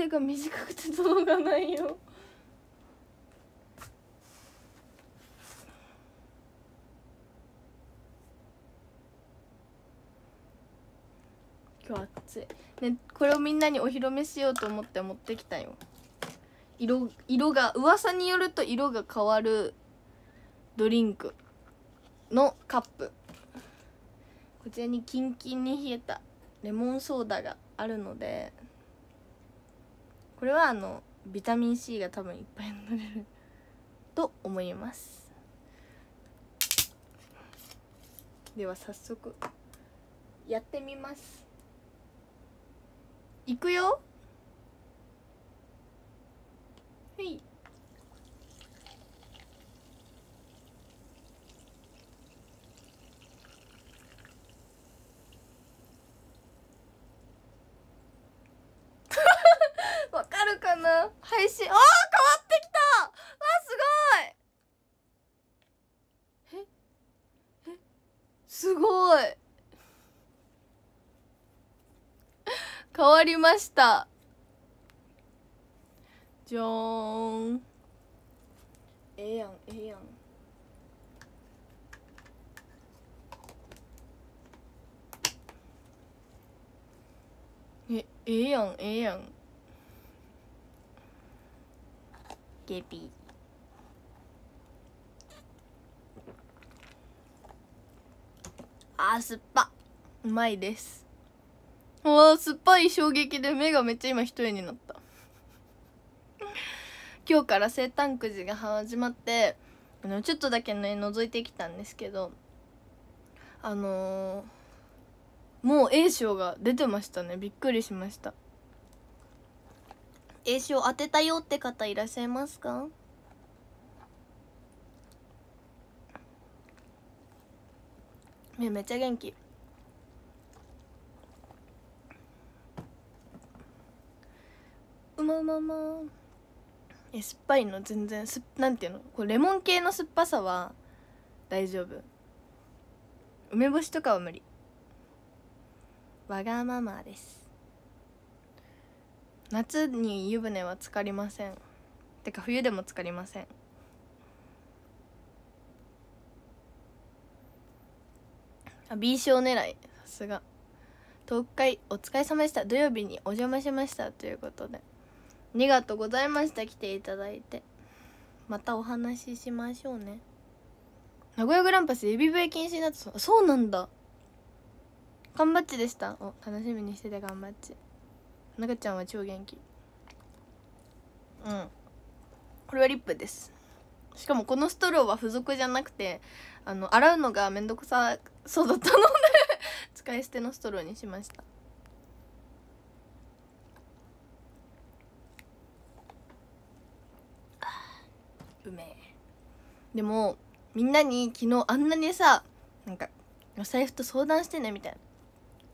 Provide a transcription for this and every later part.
腕が短くて届かないよ今日暑いねこれをみんなにお披露目しようと思って持ってきたよ色色が噂によると色が変わるドリンクのカップこちらにキンキンに冷えたレモンソーダがあるのでこれはあのビタミン C が多分いっぱい飲れると思いますでは早速やってみますいくよはい嬉しいおー変わってきたわすごいええすごい変わりましたじゃーんええやんええやんええやんええやん AKB あー酸っぱうまいですわあ酸っぱい衝撃で目がめっちゃ今一重になった今日から生誕くじが始まってちょっとだけね覗いてきたんですけどあのー、もう A 賞が出てましたねびっくりしました英詞当てたよって方いらっしゃいますかねめっちゃ元気うまうまうまえ酸っぱいの全然すなんていうのこれレモン系の酸っぱさは大丈夫梅干しとかは無理わがままです夏に湯船は浸かりませんてか冬でも浸かりませんあ B 賞狙いさすが東海お疲れ様でした土曜日にお邪魔しましたということでありがとうございました来ていただいてまたお話ししましょうね名古屋グランパス指笛禁止になったそうなんだ缶バッちでしたお楽しみにしてて頑張っち中ちゃんは超元気うんこれはリップですしかもこのストローは付属じゃなくてあの洗うのがめんどくさそうだったので 使い捨てのストローにしましたうめえでもみんなに昨日あんなにさなんかお財布と相談してねみたい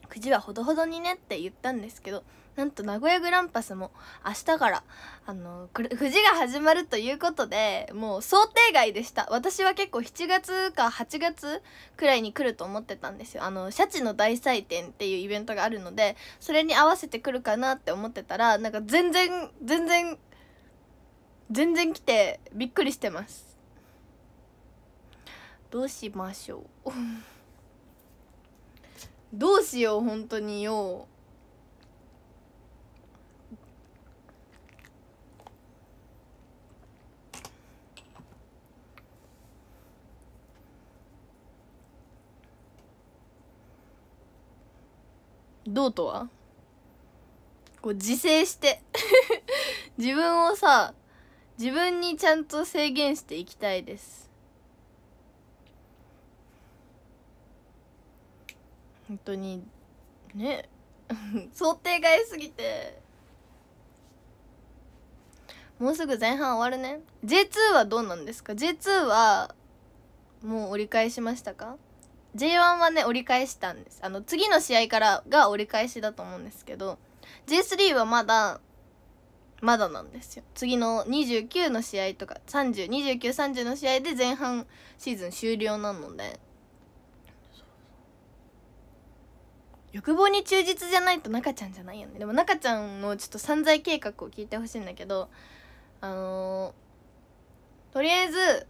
なくじはほどほどにねって言ったんですけどなんと名古屋グランパスも明日からあの富士が始まるということでもう想定外でした私は結構7月か8月くらいに来ると思ってたんですよあのシャチの大祭典っていうイベントがあるのでそれに合わせて来るかなって思ってたらなんか全然全然全然来てびっくりしてますどうしましょう どうしよう本当によどうとはこう自制して 自分をさ自分にちゃんと制限していきたいです本当にね 想定外すぎてもうすぐ前半終わるね J2 はどうなんですか J2 はもう折り返しましたか J1 はね折り返したんですあの次の試合からが折り返しだと思うんですけど J3 はまだまだなんですよ次の29の試合とか302930の試合で前半シーズン終了なので欲望に忠実じゃないと中ちゃんじゃないよねでも中ちゃんのちょっと散財計画を聞いてほしいんだけどあのー、とりあえず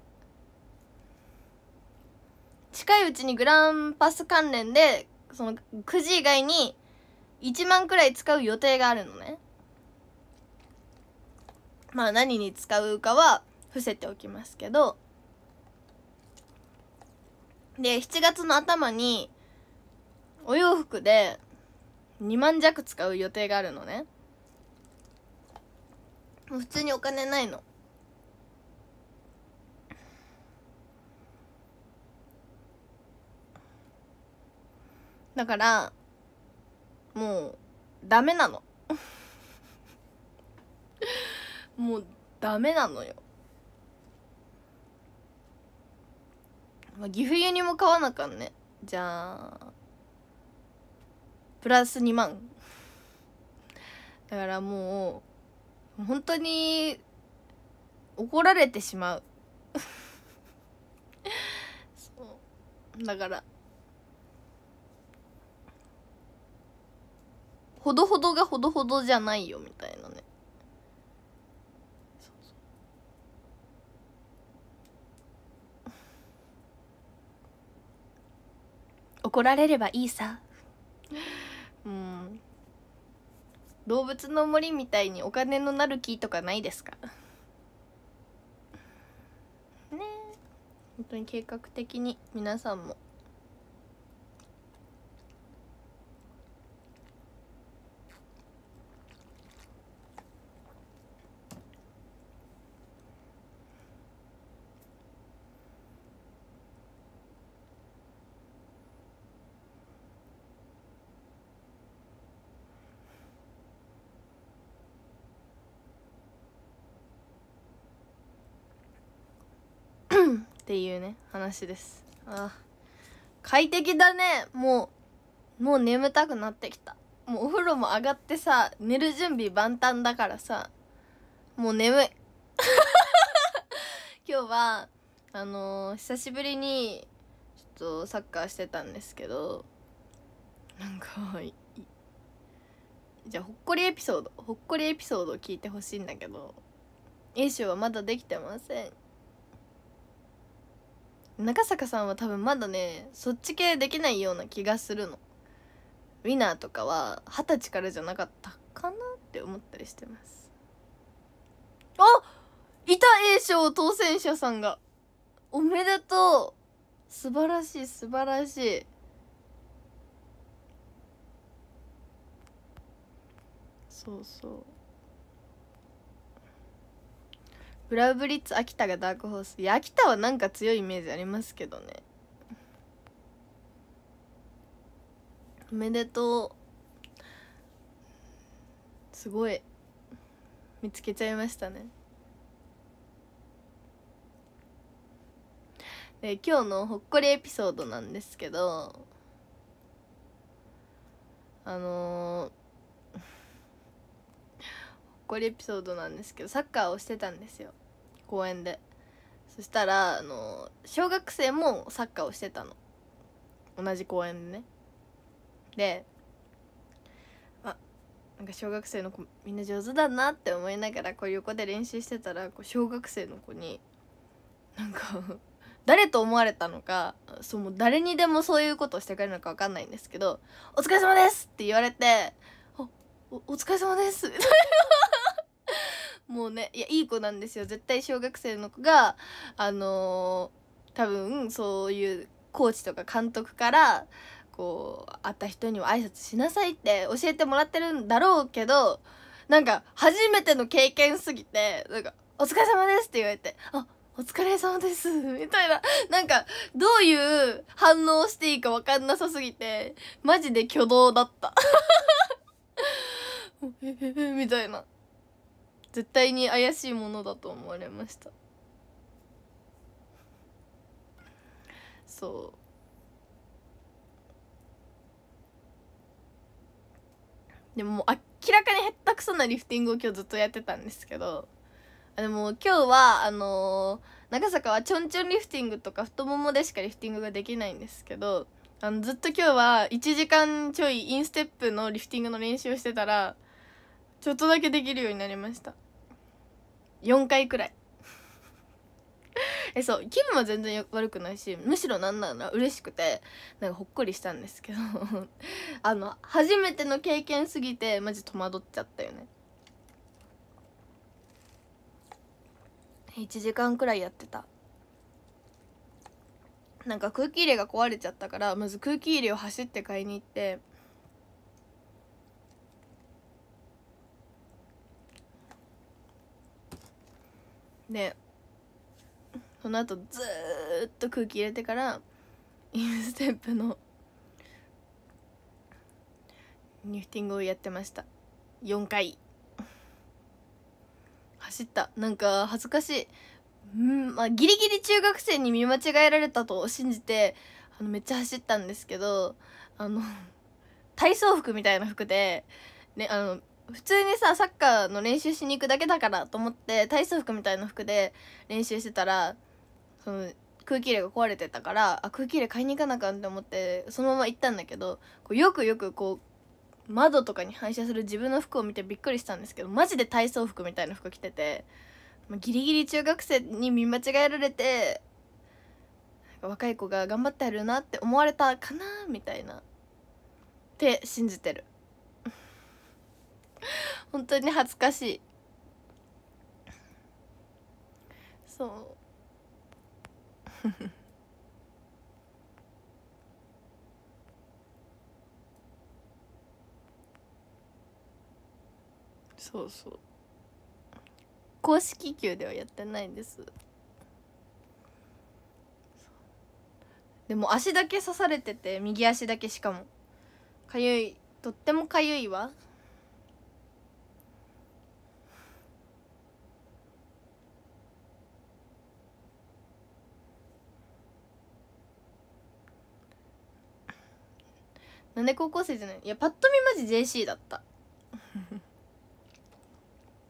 近いうちにグランパス関連でその9時以外に1万くらい使う予定があるのねまあ何に使うかは伏せておきますけどで7月の頭にお洋服で2万弱使う予定があるのね普通にお金ないのだからもうダメなの もうダメなのよまあ、岐阜ユニも買わなかんねじゃあプラス2万だからもう本当に怒られてしまう そうだからほどほどがほどほどじゃないよみたいなね 怒られればいいさうん動物の森みたいにお金のなる木とかないですかね本当に計画的に皆さんもっていうね話ですああ快適だねもうもう眠たくなってきたもうお風呂も上がってさ寝る準備万端だからさもう眠い 今日はあのー、久しぶりにちょっとサッカーしてたんですけどなんかじゃあほっこりエピソードほっこりエピソードを聞いてほしいんだけど A 賞はまだできてません中坂さんは多分まだねそっち系できないような気がするのウィナーとかは二十歳からじゃなかったかなって思ったりしてますあいた A 賞当選者さんがおめでとう素晴らしい素晴らしいそうそうブラブリッツ秋田がダークホースいや秋田はなんか強いイメージありますけどねおめでとうすごい見つけちゃいましたね今日のほっこりエピソードなんですけどあのー、ほっこりエピソードなんですけどサッカーをしてたんですよ公園でそしたらあの小学生もサッカーをしてたの同じ公園でねであなんか小学生の子みんな上手だなって思いながらこう横で練習してたらこう小学生の子になんか誰と思われたのかそうもう誰にでもそういうことをしてくれるのか分かんないんですけど「お疲れ様です!」って言われて「おおお疲れ様です!」もうねいやいい子なんですよ絶対小学生の子があのー、多分そういうコーチとか監督からこう会った人には挨拶しなさいって教えてもらってるんだろうけどなんか初めての経験すぎてなんか「お疲れ様です」って言われて「あお疲れ様です」みたいななんかどういう反応していいか分かんなさすぎてマジで挙動だった みたいな。絶対に怪しいものだと思われましたそうでももう明らかに下手くそなリフティングを今日ずっとやってたんですけどでも今日はあのー、長坂はちょんちょんリフティングとか太ももでしかリフティングができないんですけどあのずっと今日は1時間ちょいインステップのリフティングの練習をしてたらちょっとだけできるようになりました4回くらいえそう気分は全然悪くないしむしろなんなら嬉しくてなんかほっこりしたんですけど あの初めての経験すぎてマジ戸惑っちゃったよね1時間くらいやってたなんか空気入れが壊れちゃったからまず空気入れを走って買いに行ってでその後ずっと空気入れてからインステップのリフティングをやってました4回走ったなんか恥ずかしいんまあギリギリ中学生に見間違えられたと信じてあのめっちゃ走ったんですけどあの体操服みたいな服でねあの普通にさサッカーの練習しに行くだけだからと思って体操服みたいな服で練習してたらその空気入れが壊れてたからあ空気入れ買いに行かなあかんって思ってそのまま行ったんだけどこうよくよくこう窓とかに反射する自分の服を見てびっくりしたんですけどマジで体操服みたいな服着ててギリギリ中学生に見間違えられて若い子が頑張ってやるなって思われたかなみたいなって信じてる。本当に恥ずかしいそうそうそう公式球ではやってないですでも足だけ刺されてて右足だけしかもかゆいとってもかゆいわなんで高校生じゃないいやパッと見マジ JC だった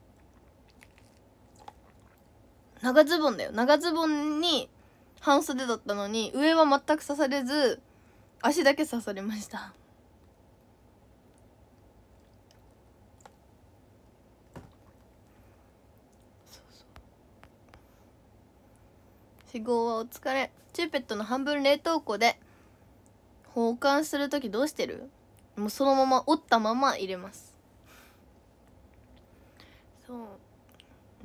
長ズボンだよ長ズボンに半袖だったのに上は全く刺されず足だけ刺されました死亡はお疲れチューペットの半分冷凍庫で保管する時どうしてるもうそのまま折ったまま入れますそう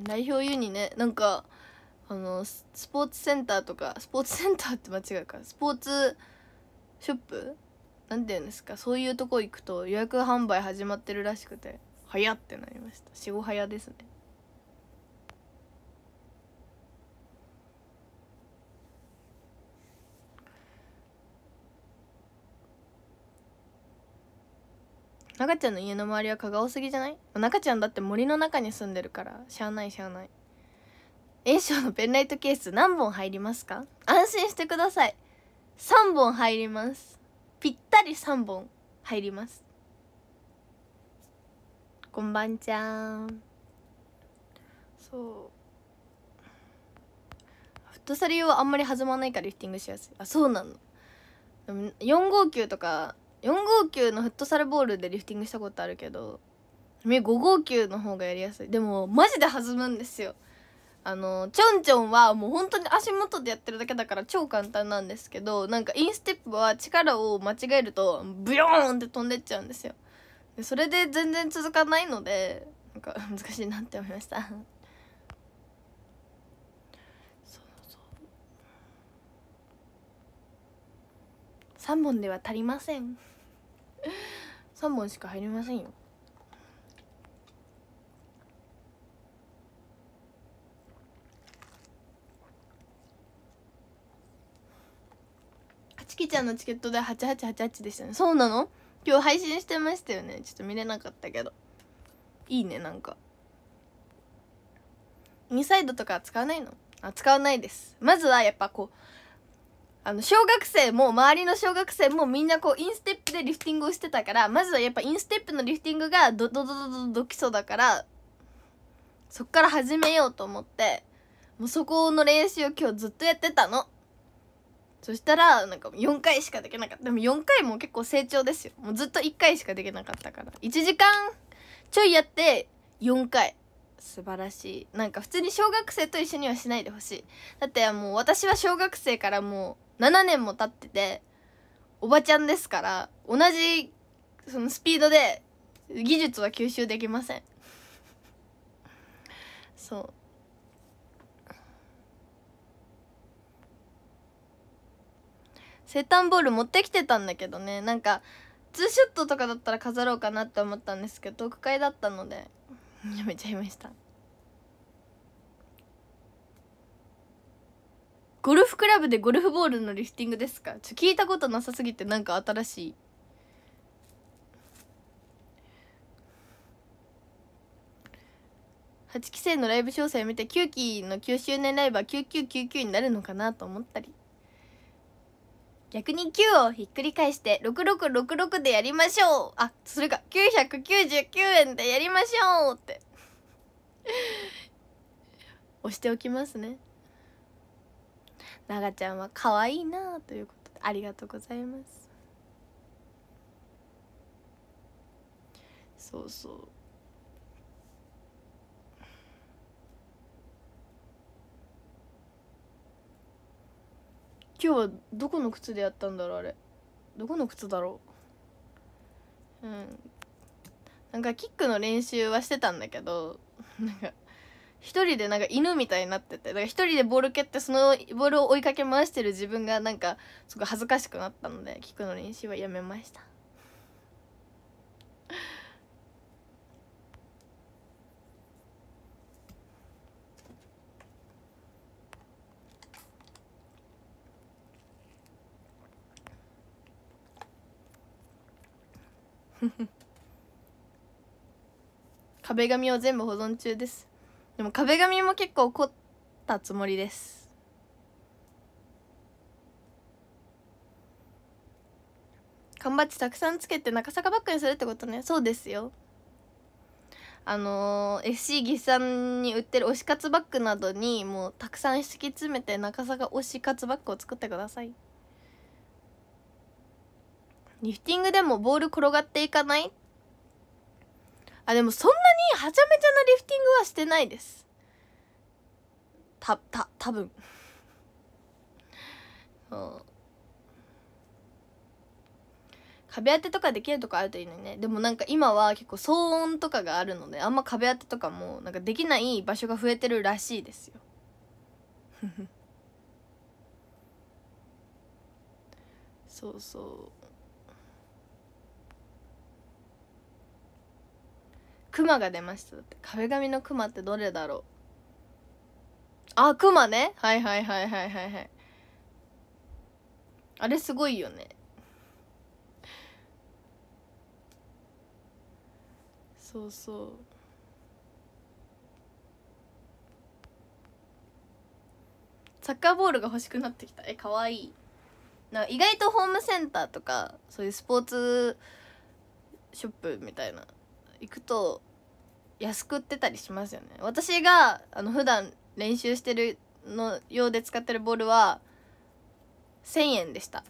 代表ユニねなんかあのスポーツセンターとかスポーツセンターって間違うかスポーツショップなんて言うんですかそういうとこ行くと予約販売始まってるらしくて早ってなりました45早ですね赤ちゃんの家の周りは蚊が多すぎじゃない赤ちゃんだって森の中に住んでるからしゃあないしゃあない A 賞のペンライトケース何本入りますか安心してください3本入りますぴったり3本入りますこんばんちゃんそうフットサル用はあんまり弾まないからリフティングしやすいあそうなの4号球とか4号球のフットサルボールでリフティングしたことあるけど5号球の方がやりやすいでもマジで弾むんですよあのちょんちょんはもう本当に足元でやってるだけだから超簡単なんですけどなんかインステップは力を間違えるとブヨーンって飛んでっちゃうんですよでそれで全然続かないのでなんか 難しいなって思いましたそうそう3本では足りません3 本しか入りませんよちきちゃんのチケット代8888でしたねそうなの今日配信してましたよねちょっと見れなかったけどいいねなんかンサイドとか使わないのあ使わないですまずはやっぱこうあの小学生も周りの小学生もみんなこうインステップでリフティングをしてたからまずはやっぱインステップのリフティングがドドドドドド基礎だからそっから始めようと思ってもうそこの練習を今日ずっとやってたのそしたらなんか4回しかできなかったでも4回も結構成長ですよもうずっと1回しかできなかったから1時間ちょいやって4回素晴らしいなんか普通に小学生と一緒にはしないでほしいだってもう私は小学生からもう7年も経ってて、おばちゃんですから、同じ、そのスピードで、技術は吸収できません。そう。生誕ボール持ってきてたんだけどね、なんか、ツーショットとかだったら飾ろうかなって思ったんですけど、特会だったので、やめちゃいました。ゴルフクラブでゴルフボールのリフティングですかちょ聞いたことなさすぎてなんか新しい8期生のライブ詳細を見て9期の9周年ライブは9999になるのかなと思ったり逆に9をひっくり返して6666でやりましょうあそれか999円でやりましょうって押しておきますねながちゃんは可愛いなということでありがとうございますそうそう今日どこの靴でやったんだろうあれどこの靴だろううんなんかキックの練習はしてたんだけどなんか一人でなんか犬みたいになっててだから一人でボール蹴ってそのボールを追いかけ回してる自分がなんかすごい恥ずかしくなったので聞くの練習はやめました 壁紙を全部保存中ですでも壁紙も結構凝ったつもりです缶バッジたくさんつけて中坂バッグにするってことねそうですよあのー、FC 岐さんに売ってる推し活バッグなどにもうたくさん敷き詰めて中坂推し活バッグを作ってくださいリフティングでもボール転がっていかないあでもそんなにはちゃめちゃなリフティングはしてないですたた多分うん壁当てとかできるとこあるといいのにねでもなんか今は結構騒音とかがあるのであんま壁当てとかもなんかできない場所が増えてるらしいですよそうそうクマが出ましたって壁紙のクマってどれだろうあクマねはいはいはいはいはいはいあれすごいよねそうそうサッカーボールが欲しくなってきたえかわいいな意外とホームセンターとかそういうスポーツショップみたいな行くと安く売ってたりしますよね私があの普段練習してるのようで使ってるボールは1000円でした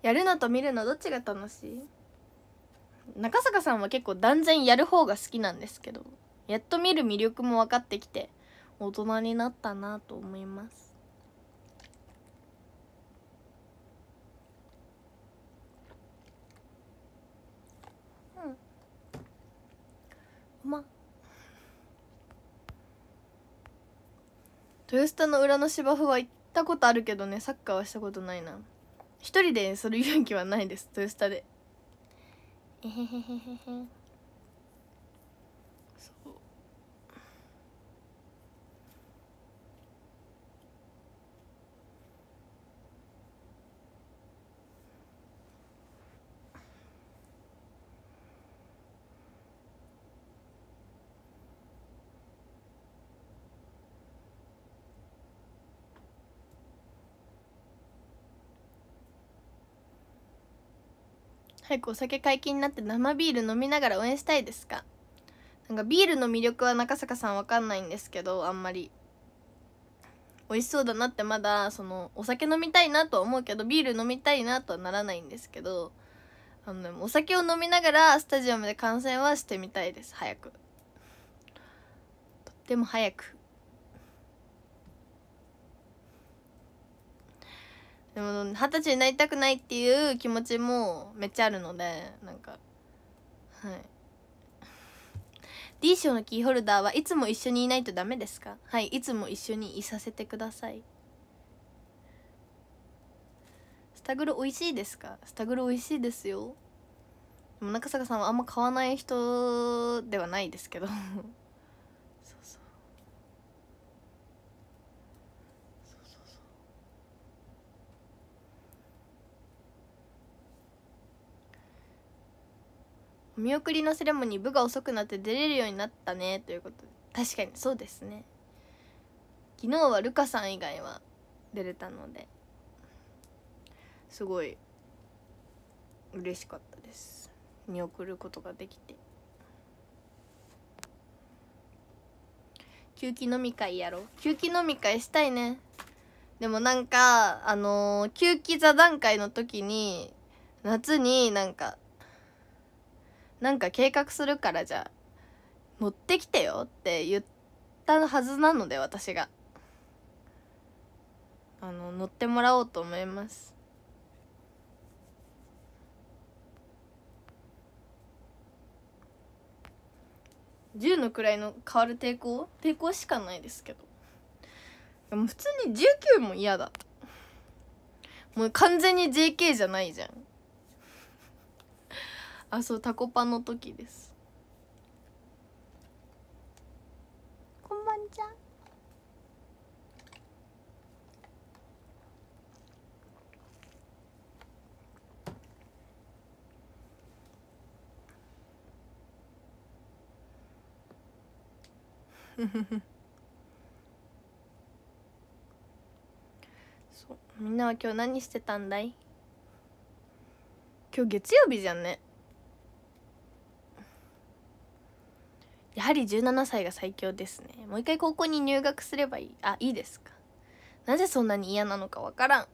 やるのと見るのどっちが楽しい中坂さんは結構断然やる方が好きなんですけどやっと見る魅力も分かってきて大人になったなと思います豊スタの裏の芝生は行ったことあるけどねサッカーはしたことないな一人でする勇気はないです豊スタで早くお酒解禁になって生ビール飲みながら応援したいですかなんかビールの魅力は中坂さんわかんないんですけどあんまり美味しそうだなってまだそのお酒飲みたいなとは思うけどビール飲みたいなとはならないんですけどあのお酒を飲みながらスタジアムで観戦はしてみたいです早くとっても早くでも二十歳になりたくないっていう気持ちもめっちゃあるのでなんかはい D 賞のキーホルダーはいつも一緒にいないとダメですかはいいつも一緒にいさせてくださいスタグル美味しいですかスタグル美味しいですよでも中坂さんはあんま買わない人ではないですけど お見送りのセレモニー部が遅くなって出れるようになったねということで確かにそうですね昨日はルカさん以外は出れたのですごい嬉しかったです見送ることができて休憩飲み会やろう休憩飲み会したいねでもなんかあのー、休憩座談会の時に夏になんかなんか計画するからじゃあ持ってきてよって言ったはずなので私があの乗ってもらおうと思います10の位の変わる抵抗抵抗しかないですけどでも普通に19も嫌だもう完全に JK じゃないじゃんあそうタコパの時ですこんばんちゃん そうみんなは今日何してたんだい今日月曜日じゃんねやはり17歳が最強ですねもう一回高校に入学すればいいあいいですかなぜそんなに嫌なのかわからん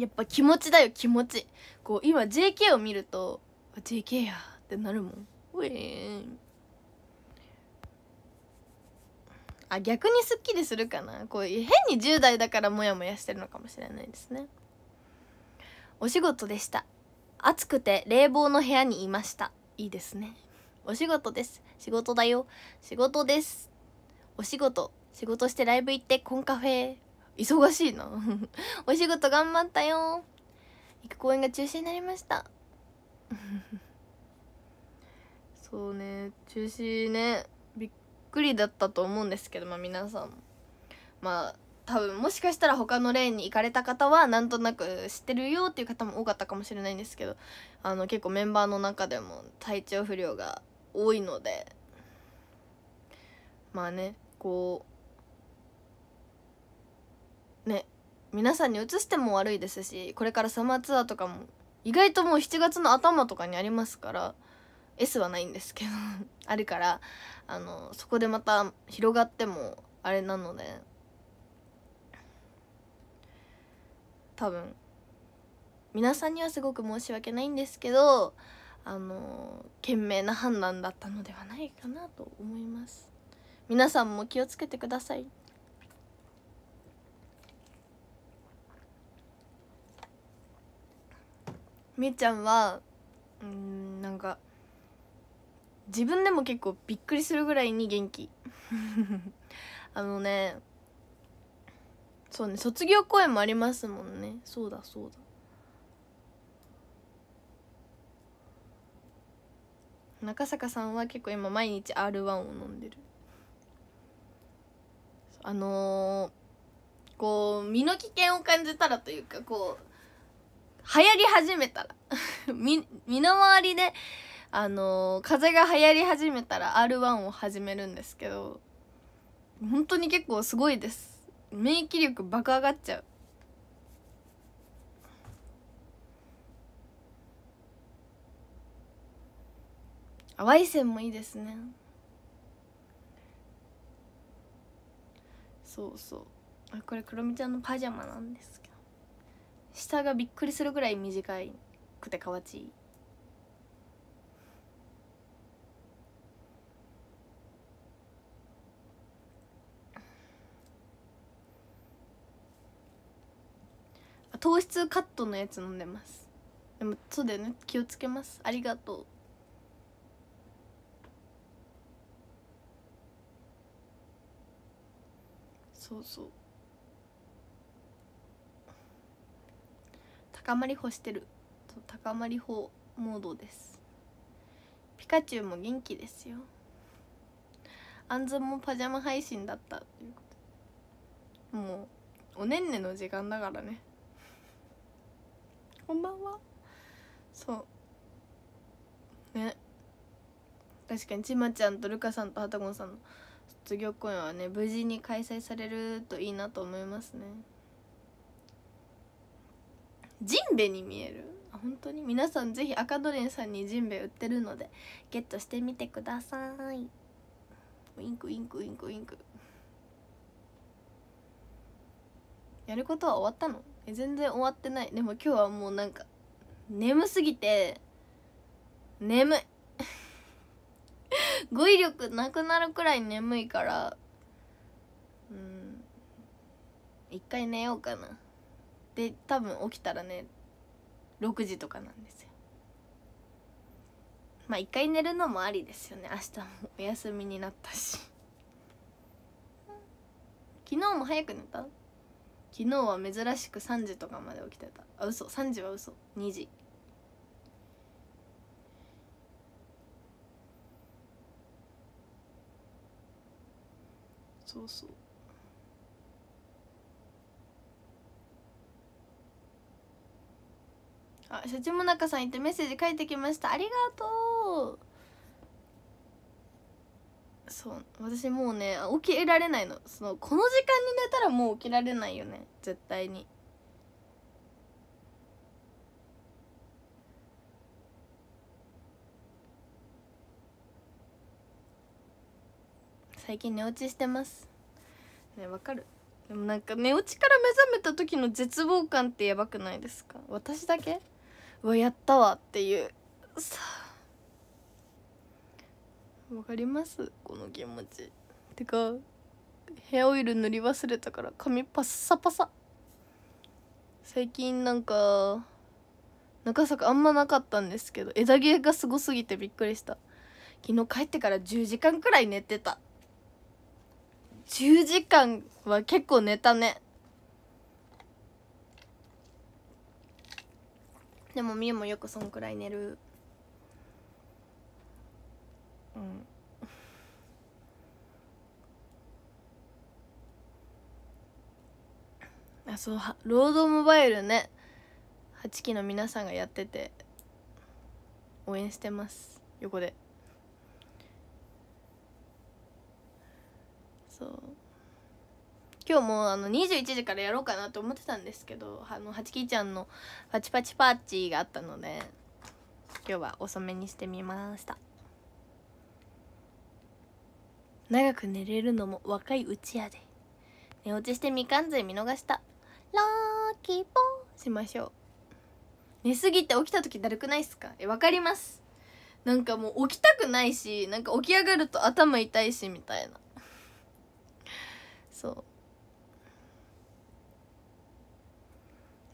やっぱ気持ちだよ気持ちこう今 JK を見ると JK やってなるもんうえあ逆にすっきりするかなこう変に10代だからモヤモヤしてるのかもしれないですねお仕事でした暑くて冷房の部屋にいましたいいですねお仕事です。仕事だよ。仕事です。お仕事。仕事してライブ行ってコンカフェ。忙しいな。お仕事頑張ったよ。行く公演が中止になりました。そうね、中止ね、びっくりだったと思うんですけど、まあ皆さん。まあ多分もしかしたら他のレーンに行かれた方はなんとなく知ってるよっていう方も多かったかもしれないんですけどあの結構メンバーの中でも体調不良が多いのでまあねこうね皆さんに移しても悪いですしこれからサマーツアーとかも意外ともう7月の頭とかにありますから S はないんですけど あるからあのそこでまた広がってもあれなので多分皆さんにはすごく申し訳ないんですけどあの賢明な判断だったのではないかなと思います皆さんも気をつけてくださいみーちゃんはうんなんか自分でも結構びっくりするぐらいに元気 あのねそうね卒業公演もありますもんねそうだそうだ中坂さんは結構今毎日 R1 を飲んでるあのー、こう身の危険を感じたらというかこう流行り始めたら 身の回りであのー、風が流行り始めたら R1 を始めるんですけど本当に結構すごいです免疫力爆上がっちゃう Y 線もいいですねそうそうこれクロミちゃんのパジャマなんですけど下がびっくりするぐらい短くてかわちい糖質カットのやつ飲んでますでもそうだよね気をつけますありがとうそうそう高まりほしてる高まりほモードですピカチュウも元気ですよあんずもパジャマ配信だったということもうおねんねの時間だからね こんばんはそうね確かにちまちゃんとルカさんとはたこんさんの卒業公演はね無事に開催されるといいなと思いますねジンベに見える本当に皆さんぜひ赤ドレンさんにジンベ売ってるのでゲットしてみてくださいウインクウインクウインクウインクやることは終わったのえ全然終わってないでも今日はもうなんか眠すぎて眠い語彙力なくなるくらい眠いからうん一回寝ようかなで多分起きたらね6時とかなんですよまあ一回寝るのもありですよね明日もお休みになったし昨日も早く寝た昨日は珍しく3時とかまで起きてたあ嘘3時は嘘2時そうそうあシャチモナさんってメッセージ書いてきましたありがとうそう私もうね起きられないのそのこの時間に寝たらもう起きられないよね絶対に最近寝落ちしてますねわかるでもなんか寝落ちから目覚めた時の絶望感ってやばくないですか私だけうわやったわっていうさわかりますこの気持ちてかヘアオイル塗り忘れたから髪パッサパサ最近なんか中坂あんまなかったんですけど枝毛がすごすぎてびっくりした昨日帰ってから10時間くらい寝てた10時間は結構寝たねでもみゆもよくそんくらい寝るうんあそうロードモバイルね8期の皆さんがやってて応援してます横でそう今日もあの21時からやろうかなと思ってたんですけどあのはちきちゃんのパチパチパッチがあったので今日は遅めにしてみました長く寝れるのも若いうちやで寝落ちしてみかんず見逃したラーキーポンしましょう寝すぎて起きた時だるくないっすかえ分かりますなんかもう起きたくないしなんか起き上がると頭痛いしみたいなそ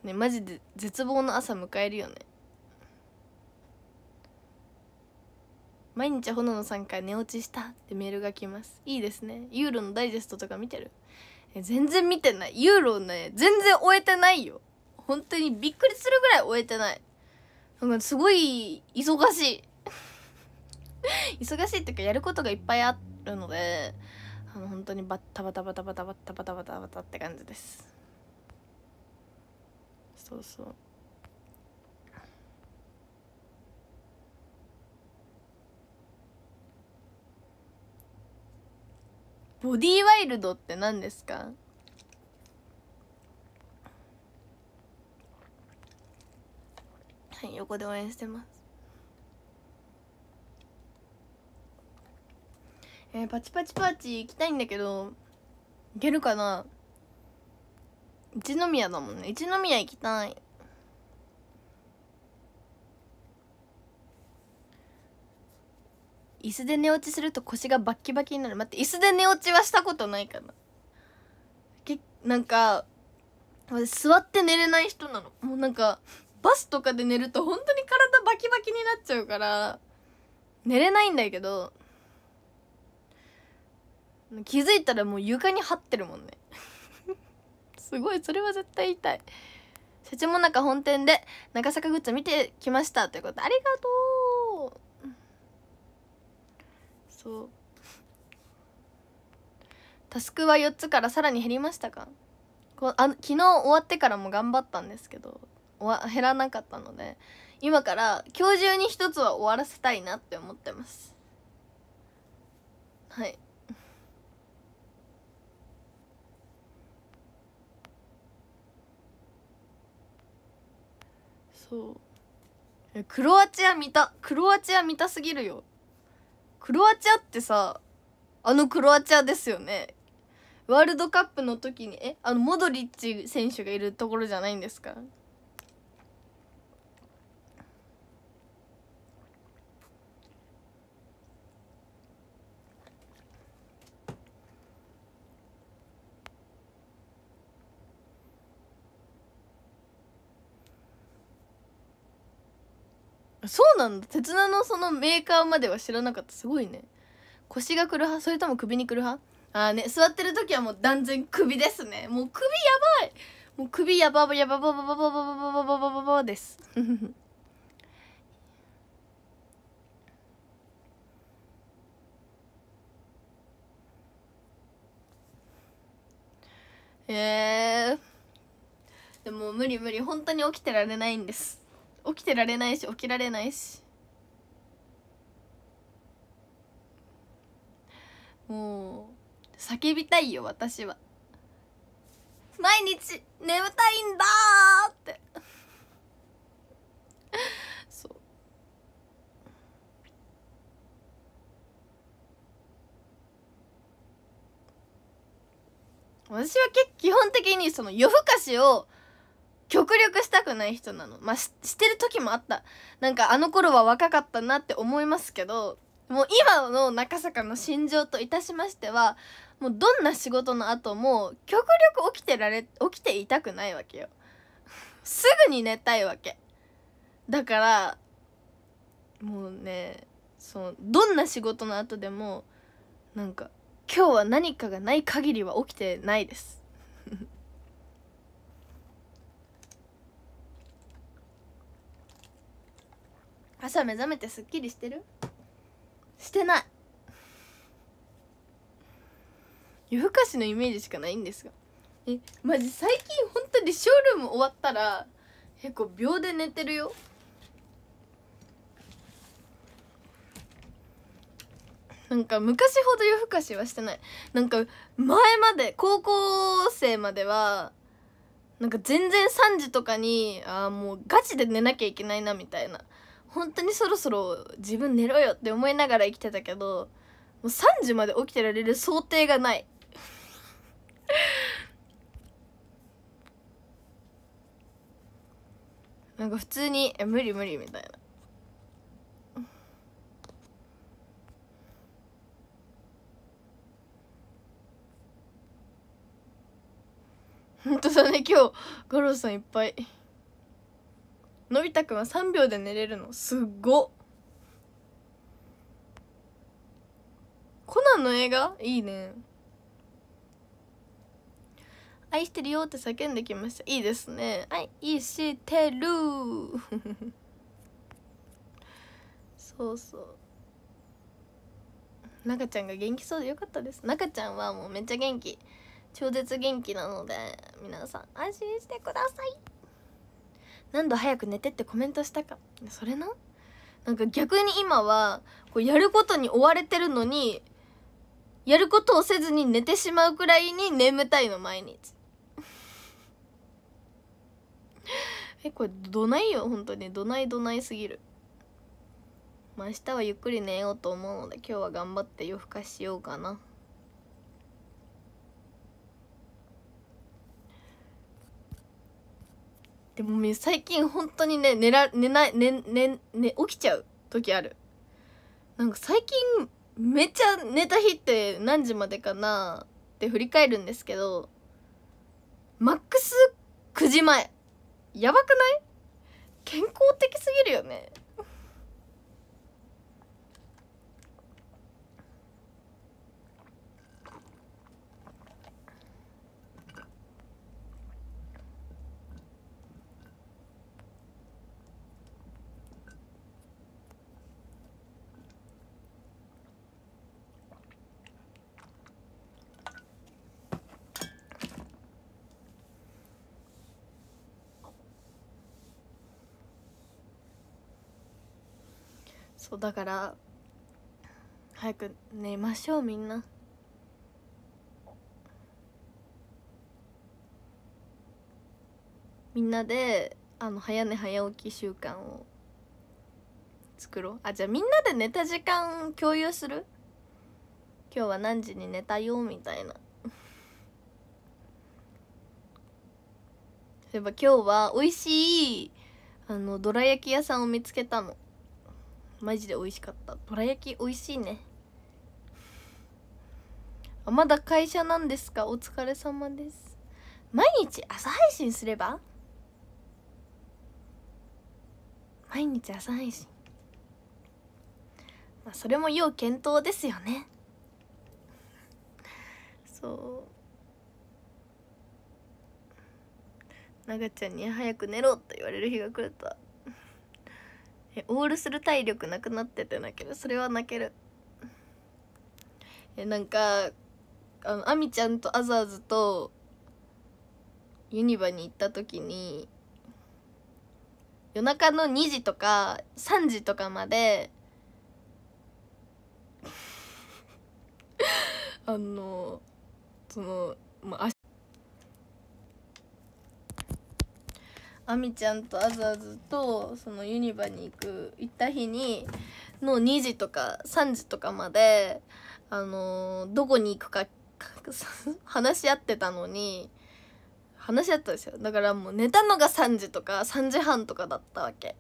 うねマジで絶望の朝迎えるよね毎日炎のさんから寝落ちしたってメールが来ますいいですねユーロのダイジェストとか見てるえ全然見てないユーロね全然終えてないよ本当にびっくりするぐらい終えてないなんかすごい忙しい 忙しいっていうかやることがいっぱいあるのであの本当にバッタバタバタバタバタバタバタバタって感じですそうそうボディワイルドって何ですかはい横で応援してますえー、パチパチパチ行きたいんだけど行けるかな一宮だもんね一宮行きたい椅子で寝落ちすると腰がバッキバキになる待って椅子で寝落ちはしたことないかなけなんか座って寝れない人なのもうなんかバスとかで寝ると本当に体バキバキになっちゃうから寝れないんだけど気づいたらもう床に張ってるもんねすごいそれは絶対痛いせちもなんか本店で中坂グッズ見てきましたということありがとうそうタスクは4つからさらに減りましたかこあ昨日終わってからも頑張ったんですけど減らなかったので今から今日中に1つは終わらせたいなって思ってますはいそうクロアチア見たクロアチア見たすぎるよクロアチアってさあのクロアチアですよねワールドカップの時にえあのモドリッチ選手がいるところじゃないんですかそうなんだ鉄菜のそのメーカーまでは知らなかったすごいね腰がくる派それとも首にくる派ああね座ってる時はもう断然首ですねもう首やばいもう首やばばやばばばばばばばばばばばばですえー、でも無理無理本当に起きてられないんです起きてられないし起きられないしもう叫びたいよ私は毎日眠たいんだって そう私は結基本的にその夜更かしを極力したくない人なのまあししてる時もあったなんかあの頃は若かったなって思いますけどもう今の中坂の心情といたしましてはもうどんな仕事の後も極力起きてられ起きていたくないわけよすぐに寝たいわけだからもうねそうどんな仕事の後でもなんか今日は何かがない限りは起きてないです朝目覚めてすっきりしてるしてない夜更かしのイメージしかないんですがえマジ最近本当にショールーム終わったら結構秒で寝てるよなんか昔ほど夜更かしはしてないなんか前まで高校生まではなんか全然3時とかにああもうガチで寝なきゃいけないなみたいな本当にそろそろ自分寝ろよって思いながら生きてたけどもう3時まで起きてられる想定がない なんか普通に「無理無理」みたいな 本当だね今日五郎さんいっぱいのび太くんは3秒で寝れるのすっごコナンの映画いいね愛してるよって叫んできましたいいですねはい愛してる そうそう中ちゃんが元気そうでよかったです中ちゃんはもうめっちゃ元気超絶元気なので皆さん安心してください何度早く寝てってコメントしたかそれのなんか逆に今はこうやることに追われてるのにやることをせずに寝てしまうくらいに眠たいの毎日 えこれどないよ本当にどないどないすぎるまあ明日はゆっくり寝ようと思うので今日は頑張って夜更かしようかなでも最近本当にね寝ら寝ない寝寝寝起きちゃう時あるなんか最近めっちゃ寝た日って何時までかなって振り返るんですけどマックス9時前やばくない健康的すぎるよねそうだから早く寝ましょうみんな。みんなであの早寝早起き習慣を作ろうあじゃあみんなで寝た時間共有する今日は何時に寝たよみたいなそういえば今日は美味しいあのどら焼き屋さんを見つけたのマジで美味しかったどら焼き美味しいねあまだ会社なんですかお疲れ様です毎日朝配信すれば毎日朝配信まあそれも要検討ですよねそう長ちゃんに早く寝ろって言われる日が来るとえオールする体力なくなってて泣けるそれは泣けるえなんかあのアミちゃんとアザーズとユニバに行った時に夜中の2時とか3時とかまで あのその、まあ、あみちゃんとあずあずとそのユニバに行く行った日にの2時とか3時とかまであのー、どこに行くか 話し合ってたのに話し合ったんですよだからもう寝たのが3時とか3時半とかだったわけ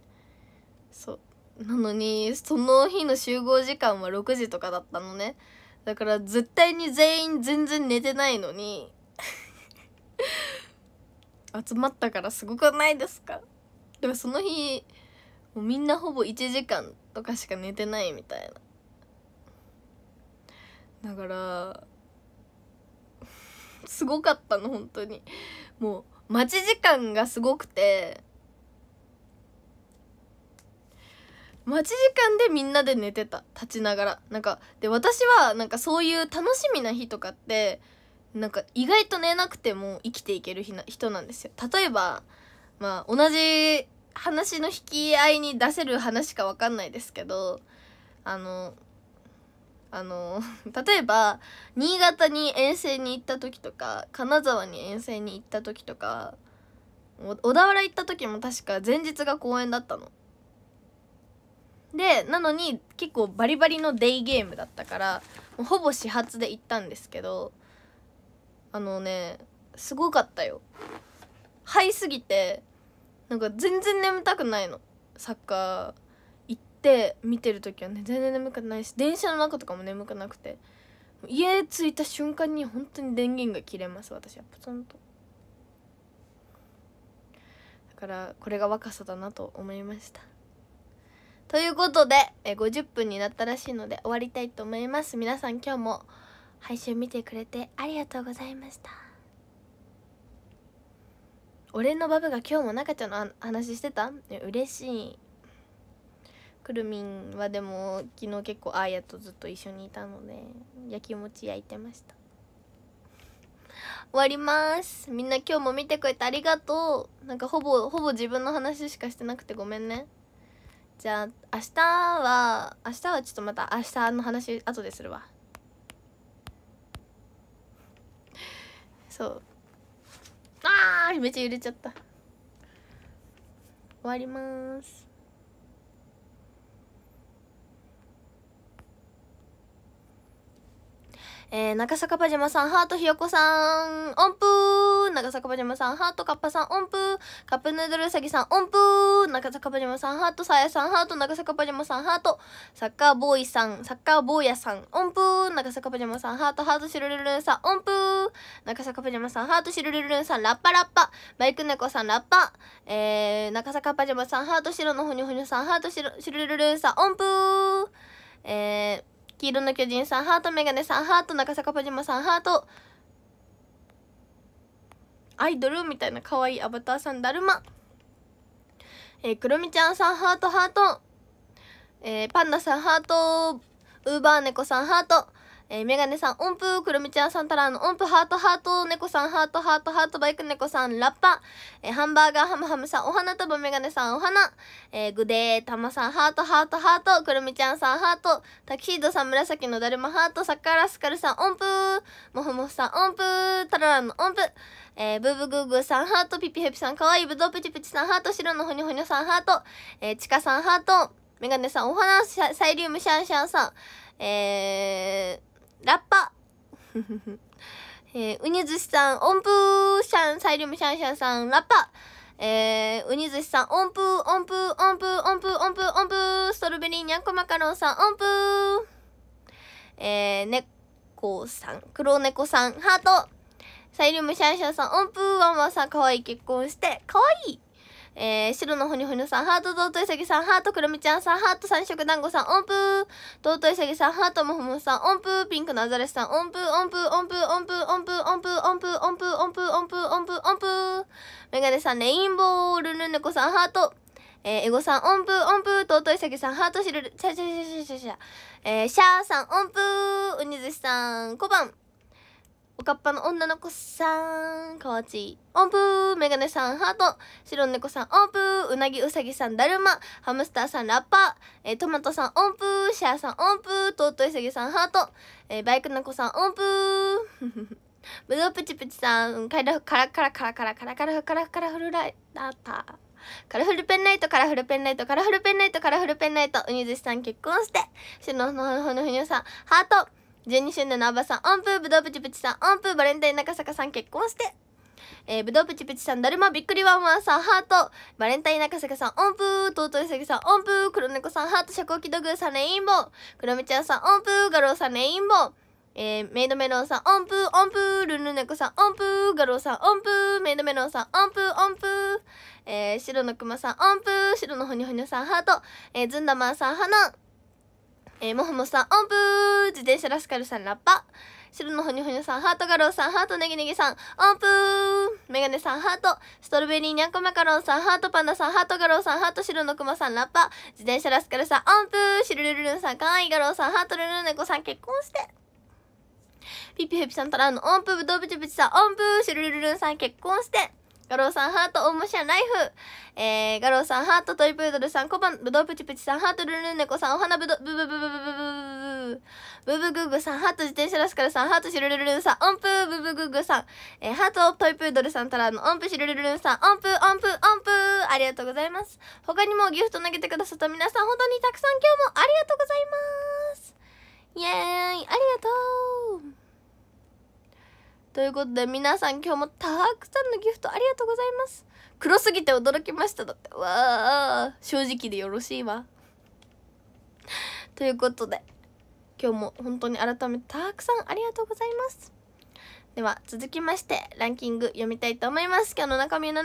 そうなのにその日の集合時間は6時とかだったのねだから絶対に全員全然寝てないのに集まったからすごくないですかでもその日もうみんなほぼ1時間とかしか寝てないみたいなだからすごかったの本当にもう待ち時間がすごくて待ち時間でみんなで寝てた立ちながらなんかで私はなんかそういう楽しみな日とかってなんか意外と寝なくても生きていける人なんですよ例えばまあ同じ話の引き合いに出せる話か分かんないですけどあのあの 例えば新潟に遠征に行った時とか金沢に遠征に行った時とか小田原行った時も確か前日が公演だったの。でなのに結構バリバリのデイゲームだったからほぼ始発で行ったんですけどあのねすごかったよハイすぎてなんか全然眠たくないのサッカー行って見てる時はね全然眠くないし電車の中とかも眠くなくて家着いた瞬間に本当に電源が切れます私はプツンとだからこれが若さだなと思いましたということでえ50分になったらしいので終わりたいと思います皆さん今日も配信見てくれてありがとうございました俺のバブが今日も中ちゃんの話してた嬉しいくるみんはでも昨日結構あーやとずっと一緒にいたのでやきもち焼いてました終わりますみんな今日も見てくれてありがとうなんかほぼほぼ自分の話しかしてなくてごめんねじゃあ明日は明日はちょっとまた明日の話後でするわそうあーめっちゃ揺れちゃった終わりますえー、中坂パジャマさん、ハートひよこさん、音符中坂パジャマさん、ハートカッパさん、音符カップヌードルうさぎさん、音符中坂パジャマさん、ハートさやさん、ハート中坂パジャマさん、ハートサッカーボーイさん、サッカーボーヤさん、音符中坂パジャマさん、ハートハートシルルルンさん、音符中坂パジャマさん、ハートシルルルンさん、ラッパラッパバイク猫さん、ラッパえー、中坂パジャマさん、ハート白のほにょほにょさん、ハートシルルルンさん、音符えー、黄色の巨人さんハートメガネさんハート中坂パジャマさんハートアイドルみたいな可愛いアバターさんだるまえー、くろみちゃんさんハートハートえー、パンダさんハートウーバーネコさんハートえー、メガネさん、音符、くるみちゃんさんたらの音符、ハート、ハート、猫さん、ハート、ハート、ハート、バイク猫さん、ラッパ、えー、ハンバーガー、ハムハムさん、お花束、メガネさん、お花、えー、グデー、タマさん、ハート、ハート、ハート、くるみちゃんさん、ハート、タキシードさん、紫のだるま、ハート、サッカラスカルさん、音符、モフモフさん、音符、たららの音符、えー、ブーブグーグーさん、ハート、ピピヘピさん、かわいい、ブドプチプチさん、ハート、白のホニホニョさん、ハート、えー、ちさん、ハート、メガネさん、お花、サイリウム、シャンシャンさん、えー、ラッパ えうにずしさん、音符シャン、サイリュムシャンシャンさん、ラッパえー、うにずしさん、おんぷ、おんぷ、おんぷ、おんぷ。ストロベリーニャンコマカロンさん、んぷ。えー、猫さん、黒猫さん、ハート。サイリュムシャンシャンさん、音符、ワンワンさん、かわいい結婚して、かわいい。えー、白のほにほにさん、ハート尊いさぎさん、ハートくるみちゃんさん、ハート三色団子さん、音符どういさぎさん、ハートもふもさん、音符ピンクのアザラシさん、音符音符音符音符音符音符音符音符音符音符音符音符メガネさん、レインボールルネコさん、ハートえー、エゴさん、音符、音符、とうといさぎさん、ハートしるる、ちゃちゃちゃちゃちゃちゃ、えー、シャーさん、音符、うにずしさん、小判、かっぱの女の子さん、かわちい。オープーメガネさん、ハート白猫さん、オンプーうなぎうさぎさん、だるまハムスターさん、ラッパー、えー、トマトさん、オンプーシャーさん、オンプートートイサギさん、ハートえー、バイクの子さん、オンプー ブドウプチプチさん、カラカラカラカラカラカラカラカラカラフルライター。カラフルペンライト、カラフルペンライト、カラフルペンライト、カラフルペンライト、ウニズシさん結婚して、シュノのほのふにょさん、ハート12周年のアバさん、音符、ぶどうプチプチさん、音符、バレンタイン中坂さん結婚して、えー、ぶどうプチプチさん、だるま、びっくりワンワンさん、ハート、バレンタイン中坂さん、音符、とうとうさぎさん、音符、黒猫さん、ハート、ウキドグーさん、レインボー、黒目ちゃんさん、音ガロウさん、レインボー、えー、メイドメロンさん、音符、音符、ルルネコさん、音ガロウさん、音符、メイドメロンさん、オンプ符、えー、白のマさん、音符、白のほにホほにさん、ハート、えー、ずんだまんさん、花、えー、もふもさん、お音ー自転車ラスカルさん、ラッパ。白のほにほにょさん、ハートガロウさん、ハートネギネギさん、ぷーメガネさん、ハート。ストロベリーニャンコマカロンさん、ハートパンダさん、ハートガロウさん、ハート白のクマさん、ラッパ。自転車ラスカルさん、ぷーシルルルルンさん、かわいいガロウさん、ハートルルンネコさん、結婚して。ピピヘピさん、タランのぷーぶどうぶちぶちさん、ぷーシルルルルンさん、結婚して。ガローさんハート、おもしゃライフ。えー、ガローさんハート、トイプードルさん、コバン、ブドウプチプチさん、ハート、ルルンネコさん、お花ブドブブブブブブブブブブブググさん、ハート、自転車ラスカルさん、ハート、シルルルルンさん、音符、ブブググさん、えー、ハート、トイプードルさん、タラの音符、シルルルルンさん、音符、音符、音符、ありがとうございます。他にもギフト投げてくださった皆さん、本当にたくさん今日もありがとうございます。イェーイ、ありがとう。ということで皆さん今日もたくさんのギフトありがとうございます黒すぎて驚きましただってわあ正直でよろしいわということで今日も本当に改めてたくさんありがとうございますでは続きましてランキング読みたいと思います今日の中身73位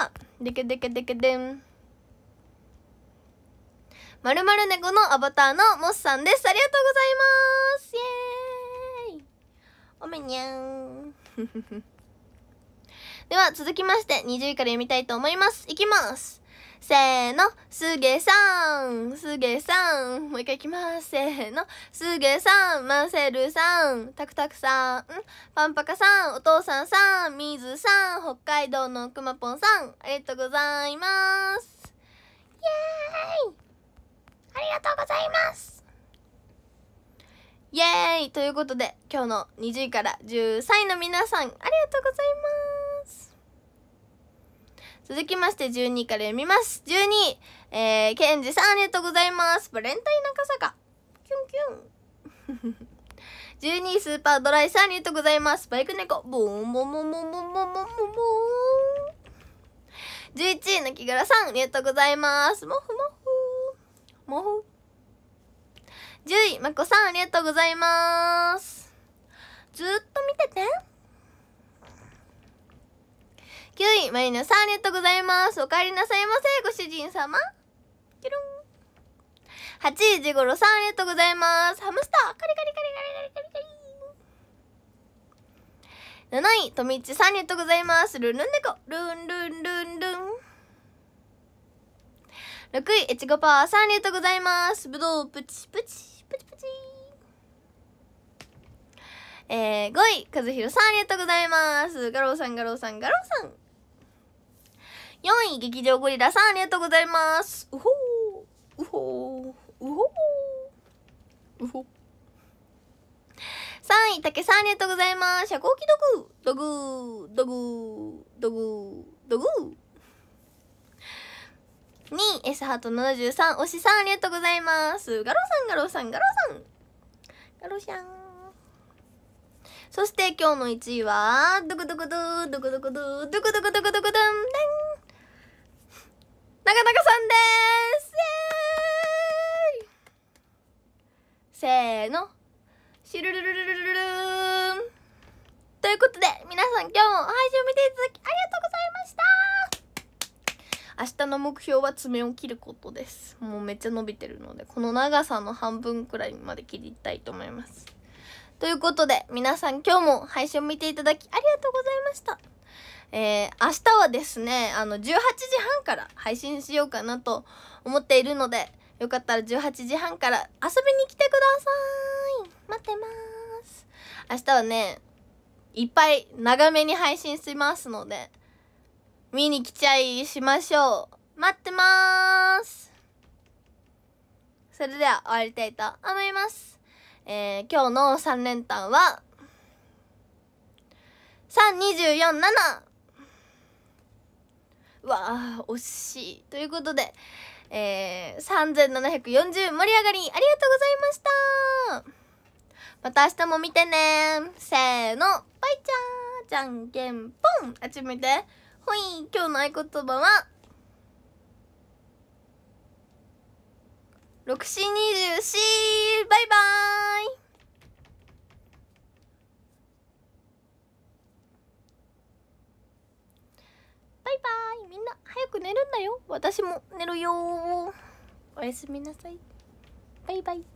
はデけデけデけデんまるまる猫のアバターのモスさんですありがとうございますイエーイおめにゃん では続きまして20位から読みたいと思いますいきますせーの、すげさん、すげさん。もう一回いきます。せーの、すげさん、マセルさん、たくたくさん、パンパカさん、お父さんさん、みずさん、北海道のくまぽんさん、ありがとうございます。イェーイありがとうございますイエーイということで今日の20位から13位の皆さんありがとうございます続きまして12位から読みます12位えー、ケンジさんありがとうございますバレンタイン中坂キュンキュン12 位スーパードライさんありがとうございますバイク猫ボンボンボンボンボンボンボンボンボン11位の木柄さんありがとうございますもふもふもフ10位、まこさんありがとうございます。ずっと見てて。9位、まゆなさんありがとうございます。お帰りなさいませ、ご主人様。キュン。8位、ジゴロさんありがとうございます。ハムスター、カリカリカリカリカリカリカリ。7位、とみちさんありがとうございます。ルンルンでこ、ルンルンルンルン。6位、えちごパワーさんありがとうございます。ぶどうプチプチ。プチプチえー、5位和弘さんありがとうございますガロウさんガロウさんガロウさん4位劇場ゴリラさんありがとうございますうほうほうほうほ3位竹さんありがとうございます社交気ドグドグドグドグドグドグ2 S ハート73、推しさんありがとうございます。ガロさん、ガロさん、ガロさん。ガロシャン。そして今日の1位は、ドクドクドドクドクドドクドクドクドクドン、デン。長さんですせーの。シュルルルルルルーン。ということで、皆さん今日も配信を見ていただきありがとうございました明日の目標は爪を切ることですもうめっちゃ伸びてるのでこの長さの半分くらいまで切りたいと思いますということで皆さん今日も配信を見ていただきありがとうございましたえー、明日はですねあの18時半から配信しようかなと思っているのでよかったら18時半から遊びに来てください待ってます明日はねいっぱい長めに配信しますので見に来ちゃいしましょう。待ってまーす。それでは終わりたいと思います。えー、今日の3連単は、3247! うわあ、惜しい。ということで、えー、3740盛り上がりありがとうございましたまた明日も見てねせーの、バイチャーじゃんけんぽんあっち向いて。ほい今日の合言葉は六四二十四バイバイバイバイみんな早く寝るんだよ私も寝るよおやすみなさいバイバイ